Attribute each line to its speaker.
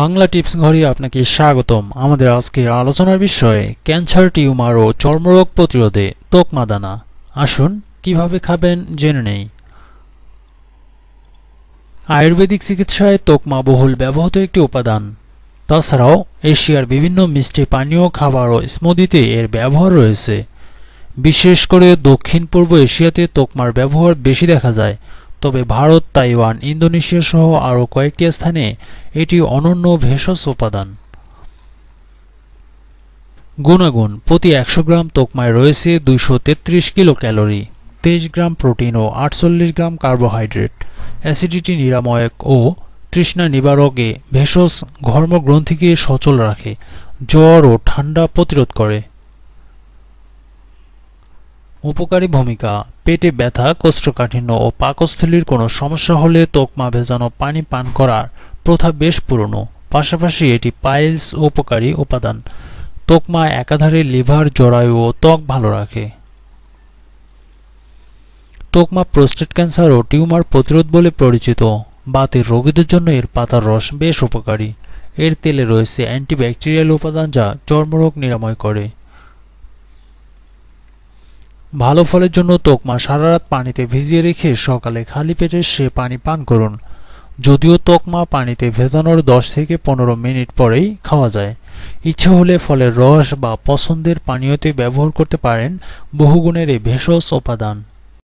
Speaker 1: Bangla tips ঘরে আপনাকে স্বাগতম আমাদের আজকের আলোচনার বিষয়ে ক্যান্সার টিউমার ও চর্মরোগ প্রতিরোধে তোকমা দানা
Speaker 2: আসুন কিভাবে খাবেন জেনে নেই
Speaker 1: আয়ুর্বেদিক চিকিৎসায় তোকমা বহুল ব্যবহৃত একটি উপাদান তাছাড়াও এশিয়ার বিভিন্ন মিষ্টি পানীয় খাবার ও স্মদিতে এর ব্যবহার রয়েছে বিশেষ করে দক্ষিণ পূর্ব এশিয়াতে তোকমার ব্যবহার বেশি দেখা যায় তবে ভারত তাইওয়ান ইন্দোনেশিয়া সহ আরও কয়েকটি স্থানে এটি অনন্য ভেষজ উপাদান গুণাগুণ প্রতি একশো গ্রাম তোকমায় রয়েছে দুইশো তেত্রিশ কিলো ক্যালোরি তেইশ গ্রাম প্রোটিন ও আটচল্লিশ গ্রাম কার্বোহাইড্রেট অ্যাসিডিটি নিরাময়ক ও তৃষ্ণা নিবারকে ভেষজ ঘর্মগ্রন্থিকে সচল রাখে জ্বর ও ঠান্ডা প্রতিরোধ করে উপকারী ভূমিকা পেটে ব্যথা কোষ্ঠকাঠিন্য ও পাকস্থলীর কোনো সমস্যা হলে তোকমা ভেজানো পানি পান করার প্রথা বেশ পুরনো পাশাপাশি এটি পাইলস উপকারী উপাদান তোকমা একাধারে লিভার জরায়ু ও ত্বক ভালো রাখে তোকমা প্রোস্টেট ক্যান্সার ও টিউমার প্রতিরোধ বলে পরিচিত বাতের রোগীদের জন্য এর পাতার রস বেশ উপকারী এর তেলে রয়েছে অ্যান্টিব্যাকটেরিয়াল উপাদান যা চর্মরোগ নিরাময় করে ভালো ফলের জন্য তোকমা সারা রাত পানিতে ভিজিয়ে রেখে সকালে খালি পেটে সে পানি পান করুন যদিও তোকমা পানিতে ভেজানোর দশ থেকে পনেরো মিনিট পরেই খাওয়া যায় ইচ্ছে হলে ফলের রস বা পছন্দের পানীয়তে ব্যবহার করতে পারেন বহুগুণের এই ভেষজ উপাদান